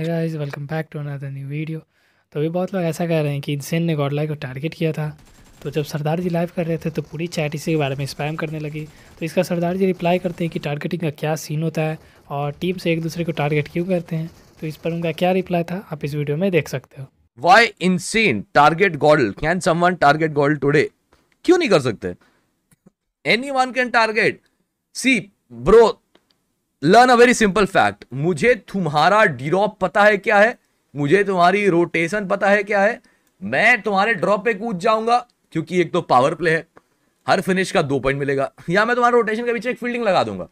है guys welcome back to another new video तो अभी बहुत लोग ऐसा कह रहे हैं कि इंसेन ने गॉडलाइक को टारगेट किया था तो जब सरदार जी लाइव कर रहे थे तो पूरी चैट इसी के बारे में स्पैम करने लगी तो इसका सरदार जी रिप्लाई करते हैं कि टारगेटिंग का क्या सीन होता है और टीम से एक दूसरे को टारगेट क्यों करते हैं तो इस पर उनका क्या रिप्लाई था आप इस वीडियो में देख सकते हो why insane target goal can summon target goal today क्यों नहीं कर सकते any can target see broth learn a very simple fact मुझे तुम्हारा ड्रॉप पता है क्या है मुझे तुम्हारी रोटेशन पता है क्या है मैं तुम्हारे ड्रॉप पे कूद जाऊंगा क्योंकि एक तो पावर प्ले है हर फिनिश का दो पॉइंट मिलेगा या मैं तुम्हारे रोटेशन के पीछे एक फील्डिंग लगा दूंगा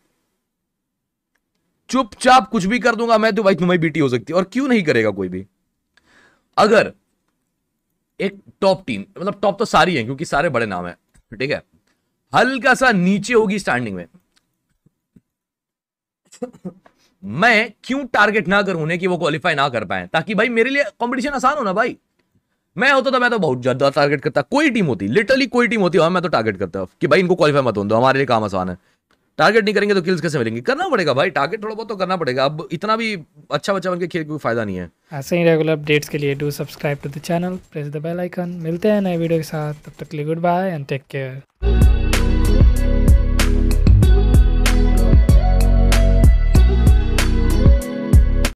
चुपचाप कुछ भी कर दूंगा मैं तो भाई तुम्हारी बीटी हो सकती है और क्यों नहीं करेगा कोई भी अगर एक टॉप टीम मतलब टॉप तो सारी है क्योंकि सारे बड़े नाम है ठीक है हल्का सा नीचे होगी स्टैंडिंग में मैं क्यों टारगेट ना करूं उन्हें कि वो क्वालिफाई ना कर पाए ताकि भाई मेरे लिए कंपटीशन आसान हो ना भाई मैं होता तो मैं तो बहुत ज्यादा टारगेट करता कोई टीम होती लिटरली कोई टीम होती और हाँ, मैं तो टारगेट करता कि भाई इनको क्वालिफाई मत हो दो हमारे लिए काम आसान है टारगेट नहीं करेंगे तो किल्स कैसे मिलेंगे करना पड़ेगा भाई टारगेट थोड़ा बहुत तो करना पड़ेगा अब इतना भी अच्छा बच्चा बन के खेल कोई फायदा नहीं है ऐसे ही रेगुलर अपडेट्स के लिए do subscribe to the channel press the bell icon मिलते हैं नए वीडियो के साथ तब तक के लिए goodbye and take care